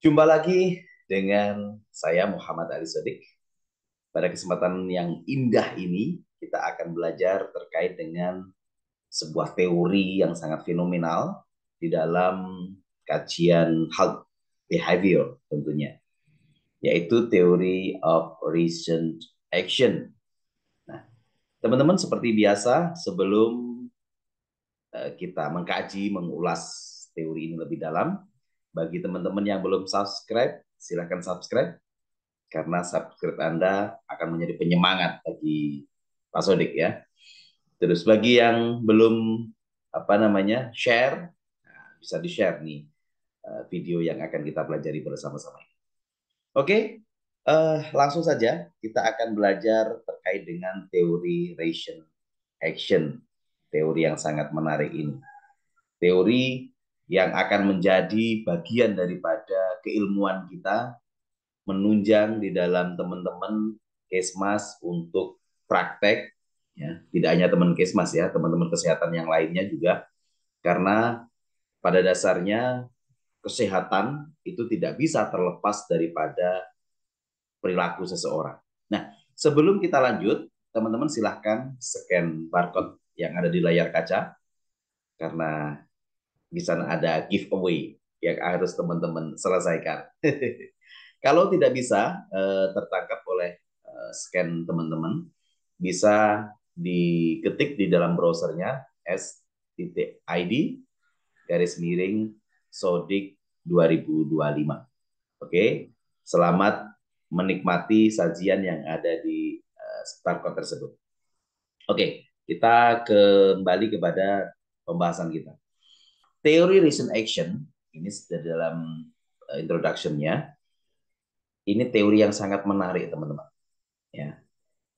Jumpa lagi dengan saya Muhammad Ali Sodik. Pada kesempatan yang indah ini, kita akan belajar terkait dengan sebuah teori yang sangat fenomenal di dalam kajian hal behavior tentunya, yaitu teori of recent action. Nah, teman-teman seperti biasa sebelum eh, kita mengkaji, mengulas teori ini lebih dalam, bagi teman-teman yang belum subscribe, silahkan subscribe. Karena subscribe Anda akan menjadi penyemangat bagi Pak Sodik ya. Terus bagi yang belum apa namanya share, nah, bisa di-share nih eh, video yang akan kita pelajari bersama-sama Oke, uh, langsung saja kita akan belajar terkait dengan teori ration action, teori yang sangat menarik ini. Teori yang akan menjadi bagian daripada keilmuan kita menunjang di dalam teman-teman kesmas untuk praktek ya tidak hanya teman kesmas ya teman-teman kesehatan yang lainnya juga karena pada dasarnya kesehatan itu tidak bisa terlepas daripada perilaku seseorang. Nah, sebelum kita lanjut, teman-teman silahkan scan barcode yang ada di layar kaca karena di sana ada giveaway yang harus teman-teman selesaikan. Kalau tidak bisa eh, tertangkap oleh eh, scan teman-teman, bisa diketik di dalam browsernya s.id garis miring sodik 2025. Oke, selamat menikmati sajian yang ada di uh, eh, StarCon tersebut. Oke, kita kembali kepada pembahasan kita teori Reason action ini dalam eh, introductionnya ini teori yang sangat menarik teman-teman ya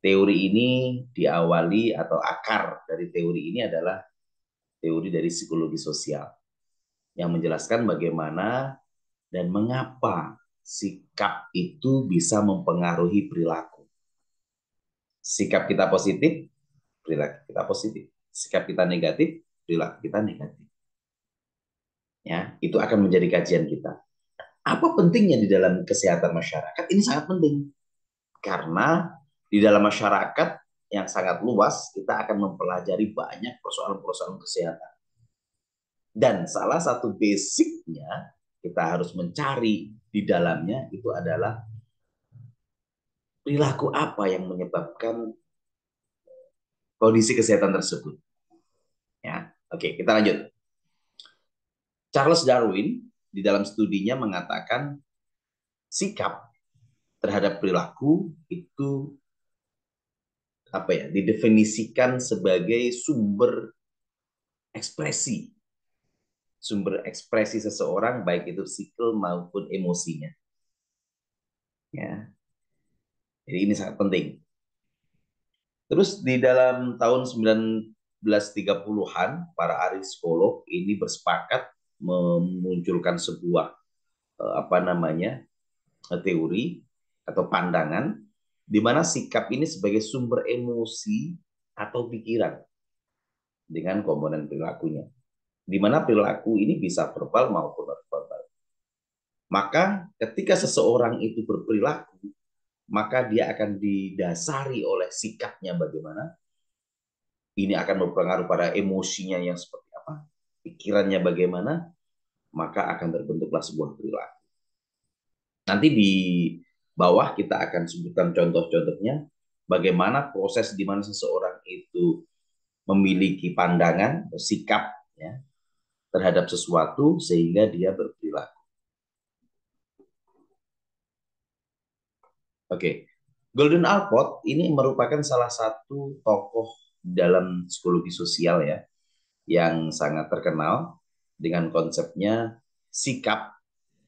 teori ini diawali atau akar dari teori ini adalah teori dari psikologi sosial yang menjelaskan bagaimana dan mengapa sikap itu bisa mempengaruhi perilaku sikap kita positif perilaku kita positif sikap kita negatif perilaku kita negatif ya itu akan menjadi kajian kita. Apa pentingnya di dalam kesehatan masyarakat? Ini sangat penting karena di dalam masyarakat yang sangat luas kita akan mempelajari banyak persoalan-persoalan kesehatan. Dan salah satu basicnya kita harus mencari di dalamnya itu adalah perilaku apa yang menyebabkan kondisi kesehatan tersebut. Ya, oke kita lanjut. Charles Darwin di dalam studinya mengatakan sikap terhadap perilaku itu apa ya didefinisikan sebagai sumber ekspresi sumber ekspresi seseorang baik itu psikil maupun emosinya ya jadi ini sangat penting terus di dalam tahun 1930-an para ahli psikolog ini bersepakat memunculkan sebuah eh, apa namanya eh, teori atau pandangan di mana sikap ini sebagai sumber emosi atau pikiran dengan komponen perilakunya. Di mana perilaku ini bisa verbal maupun verbal Maka ketika seseorang itu berperilaku, maka dia akan didasari oleh sikapnya bagaimana. Ini akan berpengaruh pada emosinya yang seperti apa, pikirannya bagaimana, maka akan terbentuklah sebuah perilaku. Nanti di bawah kita akan sebutkan contoh-contohnya bagaimana proses di mana seseorang itu memiliki pandangan, sikap ya, terhadap sesuatu sehingga dia berperilaku. Oke, okay. Golden Alport ini merupakan salah satu tokoh dalam psikologi sosial ya yang sangat terkenal dengan konsepnya sikap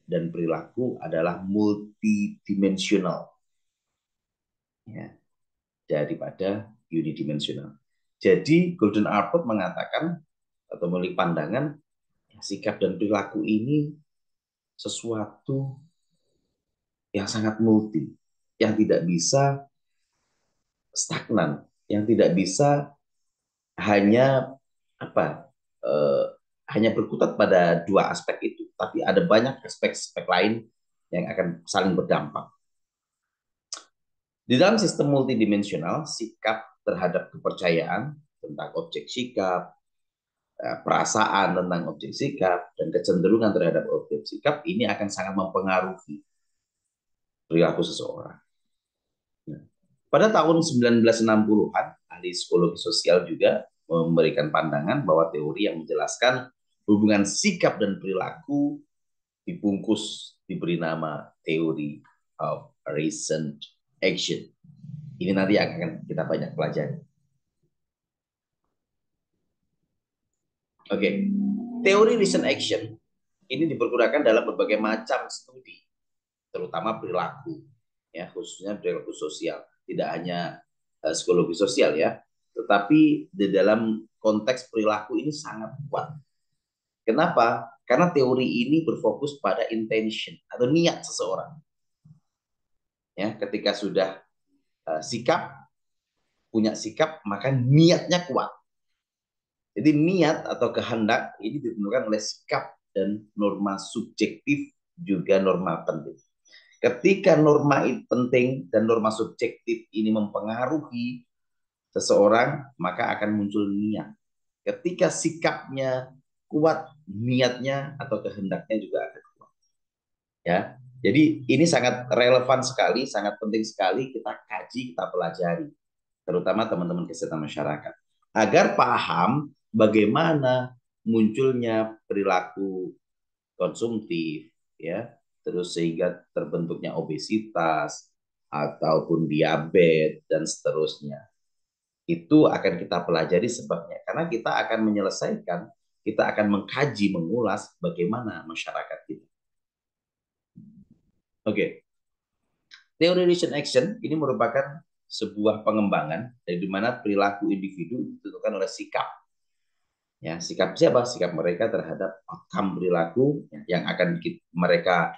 dan perilaku adalah multidimensional ya, daripada unidimensional. Jadi Golden Arpot mengatakan atau memiliki pandangan sikap dan perilaku ini sesuatu yang sangat multi, yang tidak bisa stagnan, yang tidak bisa hanya apa eh, hanya berkutat pada dua aspek itu, tapi ada banyak aspek-aspek lain yang akan saling berdampak. Di dalam sistem multidimensional, sikap terhadap kepercayaan tentang objek sikap, eh, perasaan tentang objek sikap, dan kecenderungan terhadap objek sikap ini akan sangat mempengaruhi perilaku seseorang. Ya. pada tahun 1960-an, ahli psikologi sosial juga memberikan pandangan bahwa teori yang menjelaskan hubungan sikap dan perilaku dibungkus diberi nama teori of recent action. Ini nanti akan kita banyak pelajari. Oke, okay. teori recent action ini dipergunakan dalam berbagai macam studi, terutama perilaku, ya khususnya perilaku sosial, tidak hanya uh, psikologi sosial ya, tetapi di dalam konteks perilaku ini sangat kuat Kenapa? Karena teori ini berfokus pada intention atau niat seseorang. Ya, ketika sudah uh, sikap punya sikap maka niatnya kuat. Jadi niat atau kehendak ini ditentukan oleh sikap dan norma subjektif juga norma penting. Ketika norma itu penting dan norma subjektif ini mempengaruhi seseorang, maka akan muncul niat. Ketika sikapnya kuat niatnya atau kehendaknya juga akan kuat. Ya. Jadi ini sangat relevan sekali, sangat penting sekali kita kaji, kita pelajari, terutama teman-teman kesehatan masyarakat, agar paham bagaimana munculnya perilaku konsumtif, ya, terus sehingga terbentuknya obesitas ataupun diabetes dan seterusnya. Itu akan kita pelajari sebabnya karena kita akan menyelesaikan kita akan mengkaji, mengulas bagaimana masyarakat kita. Oke. Okay. Teori relation action ini merupakan sebuah pengembangan dari mana perilaku individu ditentukan oleh sikap. Ya, sikap siapa? Sikap mereka terhadap outcome perilaku yang akan mereka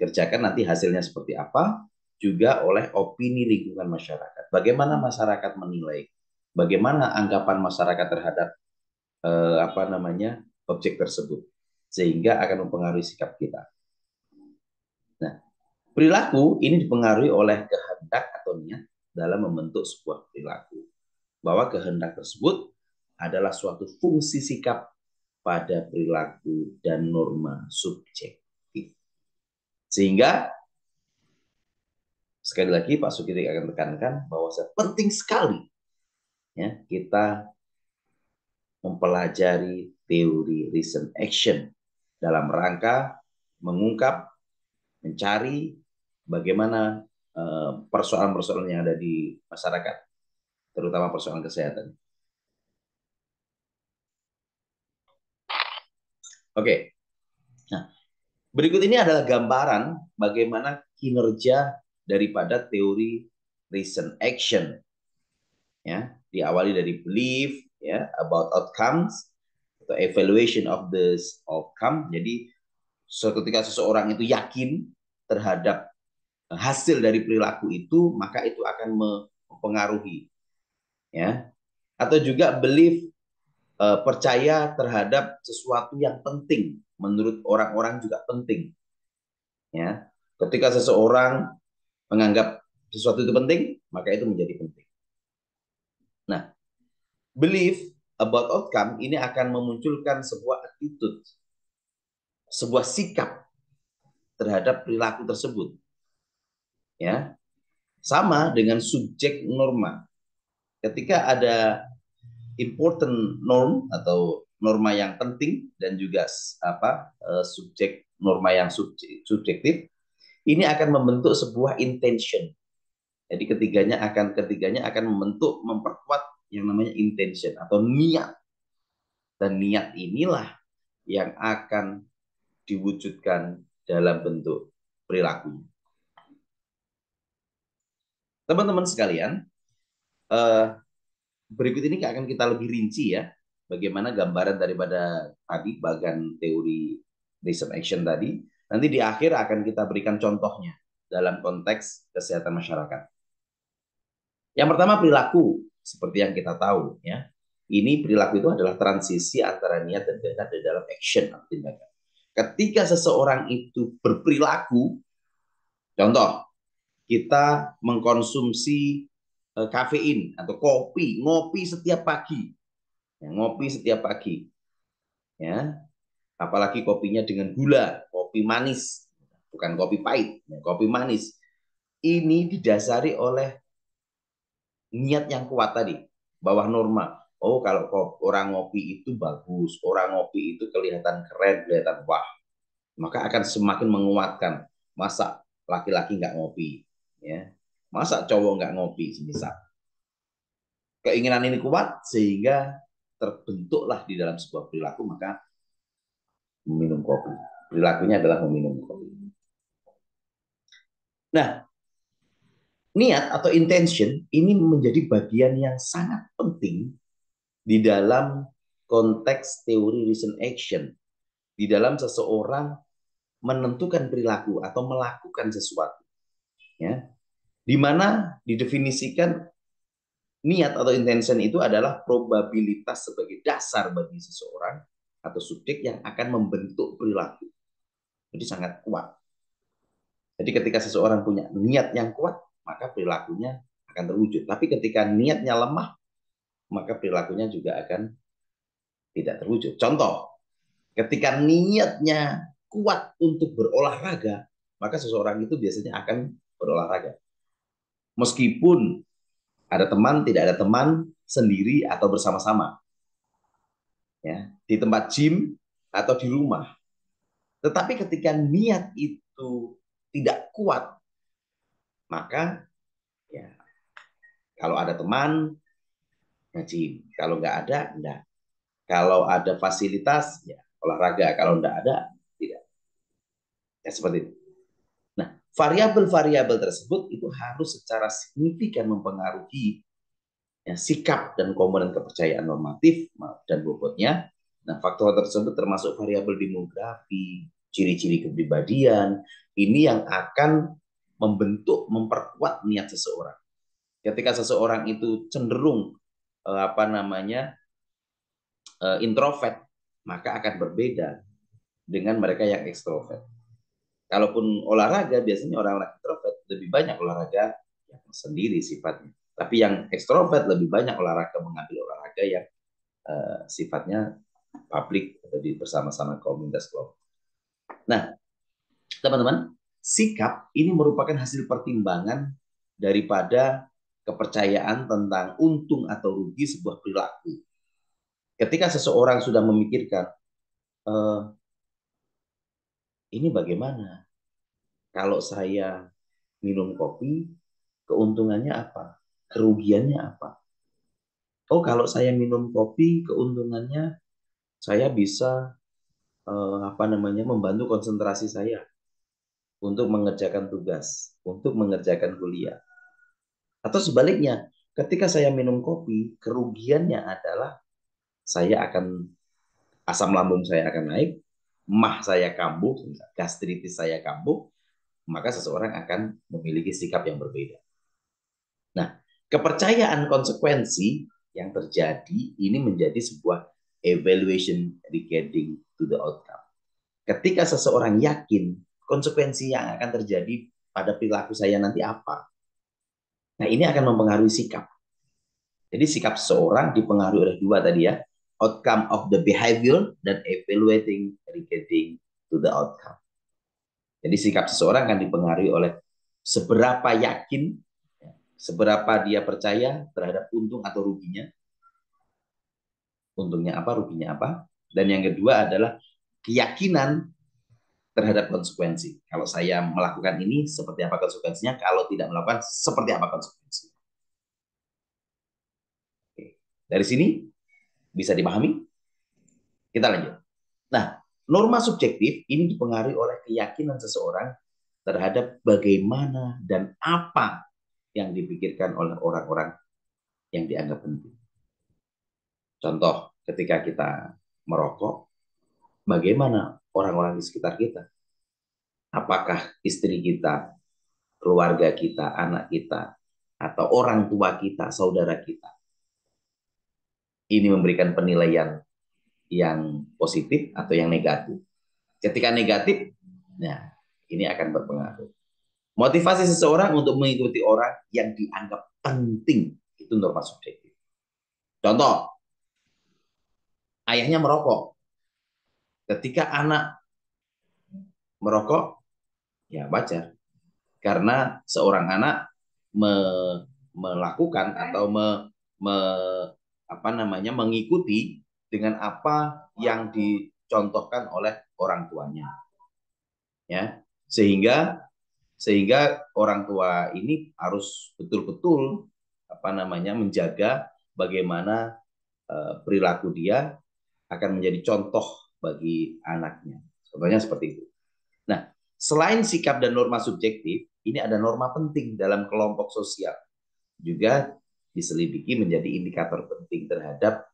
kerjakan nanti hasilnya seperti apa, juga oleh opini lingkungan masyarakat. Bagaimana masyarakat menilai? Bagaimana anggapan masyarakat terhadap eh, apa namanya objek tersebut sehingga akan mempengaruhi sikap kita. Nah, perilaku ini dipengaruhi oleh kehendak atau niat dalam membentuk sebuah perilaku. Bahwa kehendak tersebut adalah suatu fungsi sikap pada perilaku dan norma subjektif. Sehingga sekali lagi Pak Sukiri akan tekankan bahwa penting sekali ya kita mempelajari teori recent action dalam rangka mengungkap, mencari bagaimana eh, persoalan-persoalan yang ada di masyarakat, terutama persoalan kesehatan. Oke, nah berikut ini adalah gambaran bagaimana kinerja daripada teori recent action. Ya, diawali dari belief, ya about outcomes atau evaluation of the outcome. Jadi ketika seseorang itu yakin terhadap eh, hasil dari perilaku itu, maka itu akan mempengaruhi ya. Atau juga belief eh, percaya terhadap sesuatu yang penting menurut orang-orang juga penting. Ya, ketika seseorang menganggap sesuatu itu penting, maka itu menjadi penting belief about outcome ini akan memunculkan sebuah attitude, sebuah sikap terhadap perilaku tersebut. Ya. Sama dengan subjek norma. Ketika ada important norm atau norma yang penting dan juga apa eh, subjek norma yang subjektif ini akan membentuk sebuah intention. Jadi ketiganya akan ketiganya akan membentuk memperkuat yang namanya intention atau niat. Dan niat inilah yang akan diwujudkan dalam bentuk perilaku Teman-teman sekalian, eh, berikut ini akan kita lebih rinci ya, bagaimana gambaran daripada tadi bagian teori reason action tadi. Nanti di akhir akan kita berikan contohnya dalam konteks kesehatan masyarakat. Yang pertama perilaku. Seperti yang kita tahu ya. Ini perilaku itu adalah transisi antara niat dan tindakan di dalam action atau tindakan. Ketika seseorang itu berperilaku contoh kita mengkonsumsi eh, kafein atau kopi, ngopi setiap pagi. Ya, ngopi setiap pagi. Ya. Apalagi kopinya dengan gula, kopi manis, bukan kopi pahit, ya, kopi manis. Ini didasari oleh niat yang kuat tadi, bawah norma. Oh, kalau orang ngopi itu bagus, orang ngopi itu kelihatan keren, kelihatan wah. Maka akan semakin menguatkan. Masa laki-laki nggak ngopi, ya? Masa cowok nggak ngopi, semisal. Keinginan ini kuat sehingga terbentuklah di dalam sebuah perilaku maka meminum kopi. Perilakunya adalah meminum kopi. Nah, niat atau intention ini menjadi bagian yang sangat penting di dalam konteks teori recent action. Di dalam seseorang menentukan perilaku atau melakukan sesuatu. Ya. Di mana didefinisikan niat atau intention itu adalah probabilitas sebagai dasar bagi seseorang atau subjek yang akan membentuk perilaku. Jadi sangat kuat. Jadi ketika seseorang punya niat yang kuat, maka perilakunya akan terwujud. Tapi ketika niatnya lemah, maka perilakunya juga akan tidak terwujud. Contoh, ketika niatnya kuat untuk berolahraga, maka seseorang itu biasanya akan berolahraga. Meskipun ada teman, tidak ada teman, sendiri atau bersama-sama. Ya, di tempat gym atau di rumah. Tetapi ketika niat itu tidak kuat maka ya kalau ada teman ngaji, kalau nggak ada enggak. Kalau ada fasilitas ya olahraga, kalau nggak ada tidak. Ya seperti itu. Nah, variabel-variabel tersebut itu harus secara signifikan mempengaruhi ya, sikap dan komponen kepercayaan normatif dan bobotnya. Nah, faktor tersebut termasuk variabel demografi, ciri-ciri kepribadian, ini yang akan membentuk, memperkuat niat seseorang. Ketika seseorang itu cenderung eh, apa namanya eh, introvert, maka akan berbeda dengan mereka yang ekstrovert. Kalaupun olahraga, biasanya orang-orang introvert lebih banyak olahraga yang sendiri sifatnya. Tapi yang ekstrovert lebih banyak olahraga mengambil olahraga yang uh, sifatnya publik atau bersama-sama komunitas kelompok. Nah, teman-teman, sikap ini merupakan hasil pertimbangan daripada kepercayaan tentang untung atau rugi sebuah perilaku. Ketika seseorang sudah memikirkan, e, ini bagaimana kalau saya minum kopi, keuntungannya apa? Kerugiannya apa? Oh, kalau saya minum kopi, keuntungannya saya bisa eh, apa namanya membantu konsentrasi saya untuk mengerjakan tugas, untuk mengerjakan kuliah. Atau sebaliknya, ketika saya minum kopi, kerugiannya adalah saya akan asam lambung saya akan naik, mah saya kambuh, gastritis saya kambuh, maka seseorang akan memiliki sikap yang berbeda. Nah, kepercayaan konsekuensi yang terjadi ini menjadi sebuah evaluation regarding to the outcome. Ketika seseorang yakin konsekuensi yang akan terjadi pada perilaku saya nanti apa. Nah, ini akan mempengaruhi sikap. Jadi sikap seorang dipengaruhi oleh dua tadi ya, outcome of the behavior dan evaluating relating to the outcome. Jadi sikap seseorang akan dipengaruhi oleh seberapa yakin, ya, seberapa dia percaya terhadap untung atau ruginya. Untungnya apa, ruginya apa. Dan yang kedua adalah keyakinan terhadap konsekuensi. Kalau saya melakukan ini, seperti apa konsekuensinya? Kalau tidak melakukan, seperti apa konsekuensinya? Oke. Dari sini bisa dipahami? Kita lanjut. Nah, norma subjektif ini dipengaruhi oleh keyakinan seseorang terhadap bagaimana dan apa yang dipikirkan oleh orang-orang yang dianggap penting. Contoh, ketika kita merokok, bagaimana orang-orang di sekitar kita. Apakah istri kita, keluarga kita, anak kita, atau orang tua kita, saudara kita. Ini memberikan penilaian yang positif atau yang negatif. Ketika negatif, nah ini akan berpengaruh. Motivasi seseorang untuk mengikuti orang yang dianggap penting itu norma subjektif. Contoh, ayahnya merokok, Ketika anak merokok, ya wajar. Karena seorang anak me, melakukan atau me, me, apa namanya mengikuti dengan apa yang dicontohkan oleh orang tuanya. Ya, sehingga sehingga orang tua ini harus betul-betul apa namanya menjaga bagaimana eh, perilaku dia akan menjadi contoh bagi anaknya. Contohnya seperti itu. Nah, selain sikap dan norma subjektif, ini ada norma penting dalam kelompok sosial. Juga diselidiki menjadi indikator penting terhadap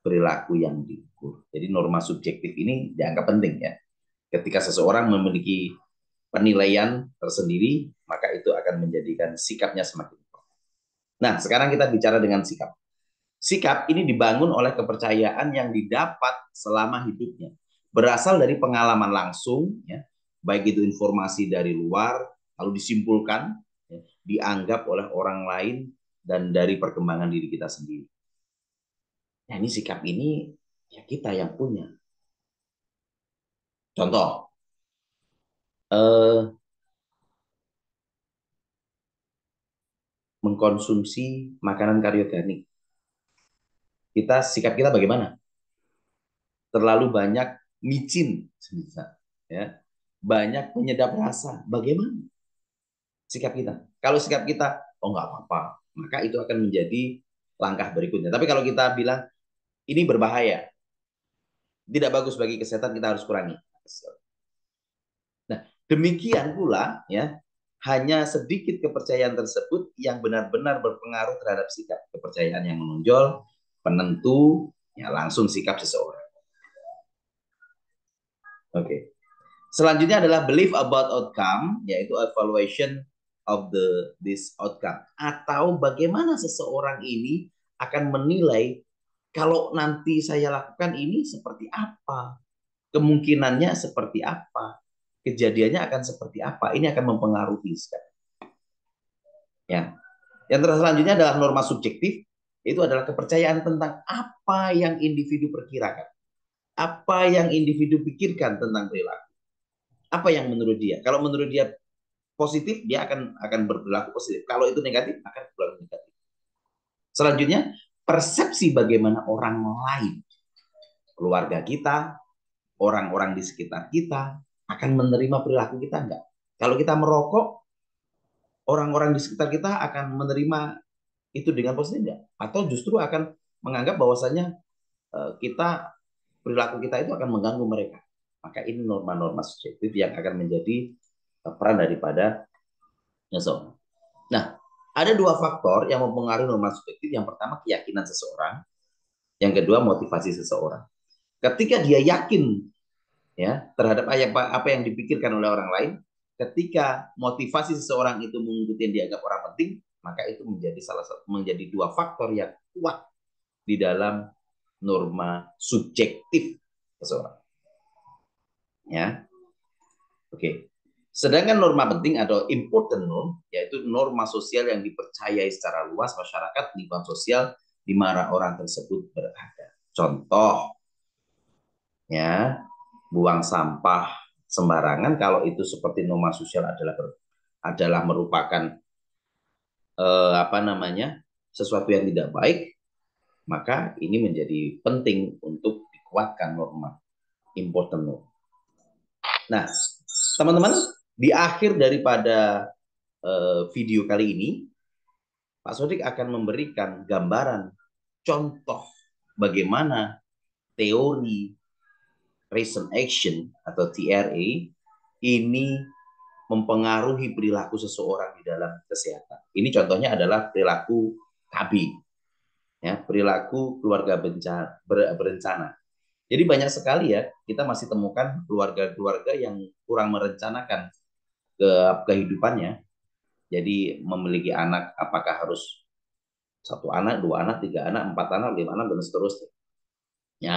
perilaku yang diukur. Jadi norma subjektif ini dianggap penting ya. Ketika seseorang memiliki penilaian tersendiri, maka itu akan menjadikan sikapnya semakin Nah, sekarang kita bicara dengan sikap. Sikap ini dibangun oleh kepercayaan yang didapat selama hidupnya, berasal dari pengalaman langsung, ya, baik itu informasi dari luar, lalu disimpulkan, ya, dianggap oleh orang lain, dan dari perkembangan diri kita sendiri. Nah, ini sikap ini ya kita yang punya. Contoh, eh, mengkonsumsi makanan karyoganik kita sikap kita bagaimana? Terlalu banyak micin ya. Banyak penyedap rasa, bagaimana sikap kita? Kalau sikap kita, oh nggak apa-apa, maka itu akan menjadi langkah berikutnya. Tapi kalau kita bilang ini berbahaya, tidak bagus bagi kesehatan, kita harus kurangi. Nah, demikian pula ya, hanya sedikit kepercayaan tersebut yang benar-benar berpengaruh terhadap sikap kepercayaan yang menonjol penentu ya langsung sikap seseorang. Oke. Okay. Selanjutnya adalah belief about outcome yaitu evaluation of the this outcome atau bagaimana seseorang ini akan menilai kalau nanti saya lakukan ini seperti apa? Kemungkinannya seperti apa? Kejadiannya akan seperti apa? Ini akan mempengaruhi sekali. Ya. Yang terakhir selanjutnya adalah norma subjektif itu adalah kepercayaan tentang apa yang individu perkirakan. Apa yang individu pikirkan tentang perilaku. Apa yang menurut dia. Kalau menurut dia positif, dia akan akan berperilaku positif. Kalau itu negatif, akan berperilaku negatif. Selanjutnya, persepsi bagaimana orang lain, keluarga kita, orang-orang di sekitar kita akan menerima perilaku kita enggak. Kalau kita merokok, orang-orang di sekitar kita akan menerima itu dengan positif tidak? Atau justru akan menganggap bahwasannya eh, kita perilaku kita itu akan mengganggu mereka. Maka ini norma-norma subjektif yang akan menjadi eh, peran daripada nyesong. Nah, ada dua faktor yang mempengaruhi norma subjektif. Yang pertama keyakinan seseorang, yang kedua motivasi seseorang. Ketika dia yakin ya terhadap apa yang dipikirkan oleh orang lain, ketika motivasi seseorang itu mengikuti yang dianggap orang penting, maka itu menjadi salah satu menjadi dua faktor yang kuat di dalam norma subjektif seseorang. Ya. Oke. Sedangkan norma penting atau important norm yaitu norma sosial yang dipercayai secara luas masyarakat lingkungan sosial di mana orang tersebut berada. Contoh ya, buang sampah sembarangan kalau itu seperti norma sosial adalah adalah merupakan eh, apa namanya sesuatu yang tidak baik, maka ini menjadi penting untuk dikuatkan norma, important norm. Nah, teman-teman, di akhir daripada eh, video kali ini, Pak Sodik akan memberikan gambaran contoh bagaimana teori reason action atau TRA ini mempengaruhi perilaku seseorang di dalam kesehatan. Ini contohnya adalah perilaku KB, ya perilaku keluarga bencana, berencana. Jadi banyak sekali ya kita masih temukan keluarga-keluarga yang kurang merencanakan ke kehidupannya. Jadi memiliki anak apakah harus satu anak, dua anak, tiga anak, empat anak, lima anak dan seterusnya. Ya,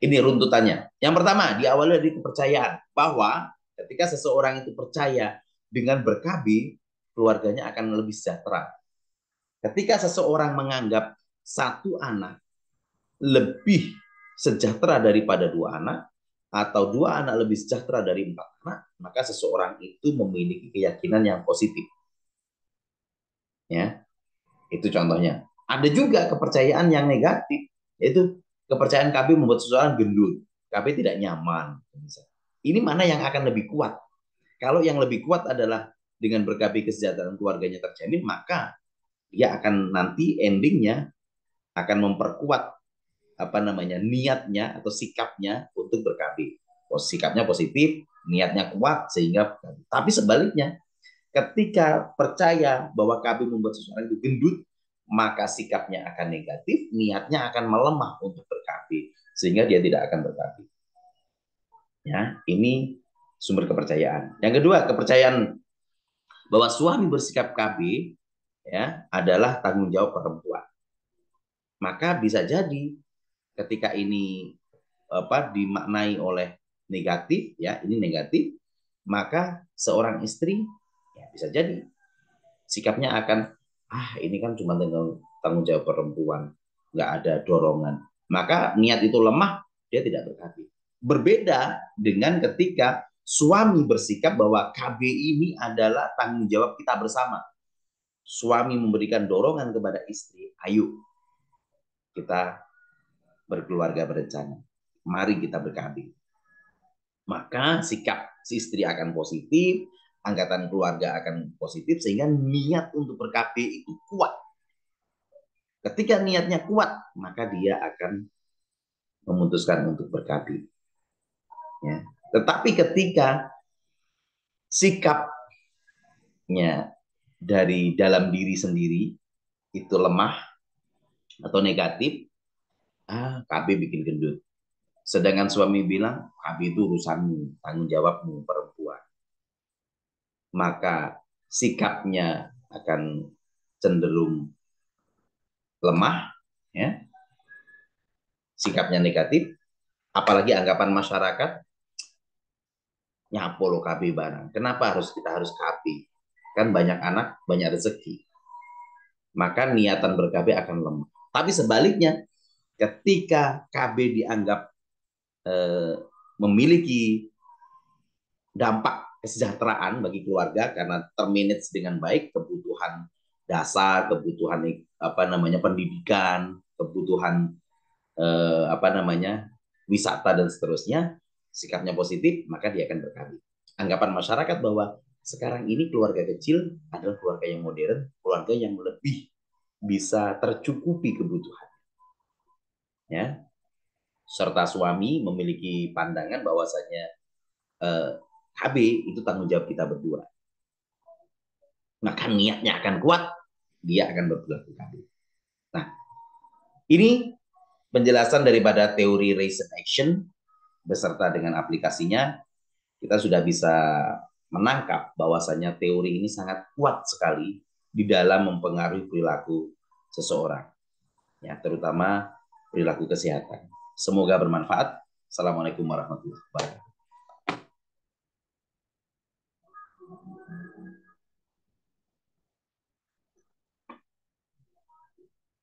ini runtutannya. Yang pertama diawali dari kepercayaan bahwa Ketika seseorang itu percaya dengan berkabi, keluarganya akan lebih sejahtera. Ketika seseorang menganggap satu anak lebih sejahtera daripada dua anak, atau dua anak lebih sejahtera dari empat anak, maka seseorang itu memiliki keyakinan yang positif. Ya, itu contohnya. Ada juga kepercayaan yang negatif, yaitu kepercayaan KB membuat seseorang gendut, KB tidak nyaman. Misalnya. Ini mana yang akan lebih kuat? Kalau yang lebih kuat adalah dengan berkabih kesejahteraan keluarganya terjamin, maka dia akan nanti endingnya akan memperkuat apa namanya niatnya atau sikapnya untuk berkabih. Sikapnya positif, niatnya kuat sehingga Tapi sebaliknya, ketika percaya bahwa KB membuat seseorang itu gendut, maka sikapnya akan negatif, niatnya akan melemah untuk berkabih sehingga dia tidak akan berkabi. Ya, ini sumber kepercayaan. Yang kedua, kepercayaan bahwa suami bersikap KB ya adalah tanggung jawab perempuan. Maka bisa jadi ketika ini apa dimaknai oleh negatif ya, ini negatif, maka seorang istri ya bisa jadi sikapnya akan ah ini kan cuma tanggung, tanggung jawab perempuan, nggak ada dorongan. Maka niat itu lemah, dia tidak berkati. Berbeda dengan ketika suami bersikap bahwa KB ini adalah tanggung jawab kita bersama. Suami memberikan dorongan kepada istri, ayo kita berkeluarga berencana. Mari kita berkabi. Maka sikap si istri akan positif, angkatan keluarga akan positif sehingga niat untuk berkabi itu kuat. Ketika niatnya kuat, maka dia akan memutuskan untuk berkabi. Ya. Tetapi ketika sikapnya dari dalam diri sendiri itu lemah atau negatif, ah KB bikin gendut. Sedangkan suami bilang, KB itu urusanmu, tanggung jawabmu perempuan. Maka sikapnya akan cenderung lemah, ya sikapnya negatif, apalagi anggapan masyarakat nyapo lo KB barang. Nah, kenapa harus kita harus kapi? Kan banyak anak, banyak rezeki. Maka niatan berkabe akan lemah. Tapi sebaliknya, ketika KB dianggap eh, memiliki dampak kesejahteraan bagi keluarga karena terminate dengan baik kebutuhan dasar, kebutuhan apa namanya pendidikan, kebutuhan eh, apa namanya wisata dan seterusnya, sikapnya positif, maka dia akan berkali. Anggapan masyarakat bahwa sekarang ini keluarga kecil adalah keluarga yang modern, keluarga yang lebih bisa tercukupi kebutuhan. Ya. Serta suami memiliki pandangan bahwasanya eh, HB itu tanggung jawab kita berdua. Maka niatnya akan kuat, dia akan berperilaku KB. Nah, ini penjelasan daripada teori reason action beserta dengan aplikasinya, kita sudah bisa menangkap bahwasannya teori ini sangat kuat sekali di dalam mempengaruhi perilaku seseorang, ya terutama perilaku kesehatan. Semoga bermanfaat. Assalamualaikum warahmatullahi wabarakatuh.